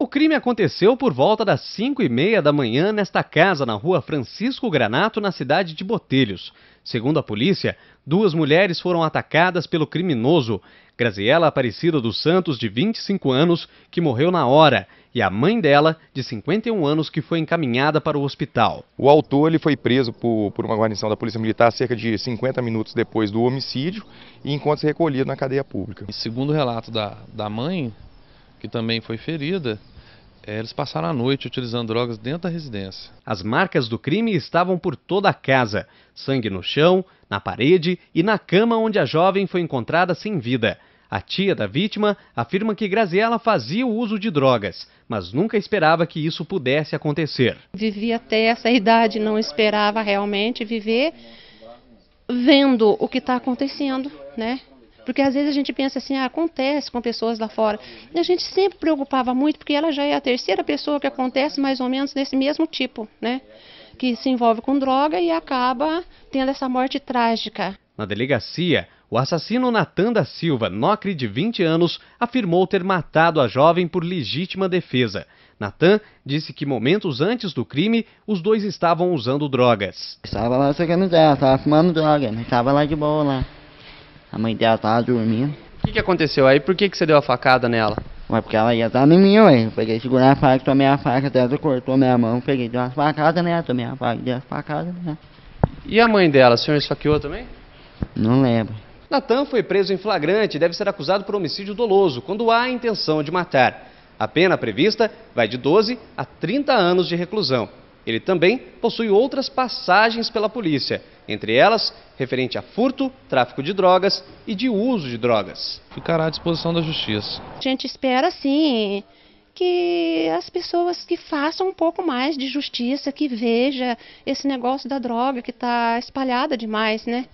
O crime aconteceu por volta das 5 e meia da manhã nesta casa na rua Francisco Granato, na cidade de Botelhos. Segundo a polícia, duas mulheres foram atacadas pelo criminoso. Graziela Aparecida dos Santos, de 25 anos, que morreu na hora, e a mãe dela, de 51 anos, que foi encaminhada para o hospital. O autor ele foi preso por, por uma guarnição da Polícia Militar cerca de 50 minutos depois do homicídio e enquanto se recolhido na cadeia pública. E segundo o relato da, da mãe, que também foi ferida, é, eles passaram a noite utilizando drogas dentro da residência. As marcas do crime estavam por toda a casa: sangue no chão, na parede e na cama onde a jovem foi encontrada sem vida. A tia da vítima afirma que Graziella fazia o uso de drogas, mas nunca esperava que isso pudesse acontecer. Vivia até essa idade, não esperava realmente viver vendo o que está acontecendo, né? Porque às vezes a gente pensa assim, ah, acontece com pessoas lá fora. E a gente sempre preocupava muito, porque ela já é a terceira pessoa que acontece mais ou menos desse mesmo tipo, né? Que se envolve com droga e acaba tendo essa morte trágica. Na delegacia, o assassino Natan da Silva, Nocre de 20 anos, afirmou ter matado a jovem por legítima defesa. Natan disse que momentos antes do crime, os dois estavam usando drogas. Estava lá, não sei o que não estava fumando droga, estava né? lá de boa lá. A mãe dela tava dormindo. O que, que aconteceu aí? Por que, que você deu a facada nela? Ué, porque ela ia estar tá em mim, ué. Eu peguei, segurei a faca, tomei a faca, até cortou minha mão, peguei, dei umas facada nela, tomei a faca, dei nela. E a mãe dela, o senhor esfaqueou também? Não lembro. Natan foi preso em flagrante e deve ser acusado por homicídio doloso, quando há a intenção de matar. A pena prevista vai de 12 a 30 anos de reclusão. Ele também possui outras passagens pela polícia, entre elas referente a furto, tráfico de drogas e de uso de drogas. Ficará à disposição da justiça. A gente espera sim que as pessoas que façam um pouco mais de justiça, que veja esse negócio da droga que está espalhada demais, né?